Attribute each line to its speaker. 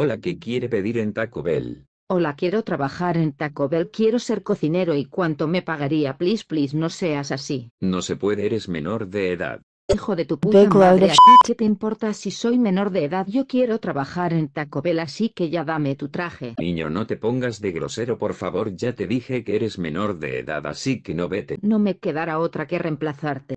Speaker 1: Hola, ¿qué quiere pedir en Taco Bell?
Speaker 2: Hola, quiero trabajar en Taco Bell, quiero ser cocinero y cuánto me pagaría, please, please, no seas así.
Speaker 1: No se puede, eres menor de edad.
Speaker 2: Hijo de tu puta madre, a qué te importa si soy menor de edad. Yo quiero trabajar en Taco Bell, así que ya dame
Speaker 3: tu traje.
Speaker 1: Niño, no te pongas de grosero, por favor. Ya te dije que eres menor de edad, así que no vete.
Speaker 3: No me quedará otra que reemplazarte.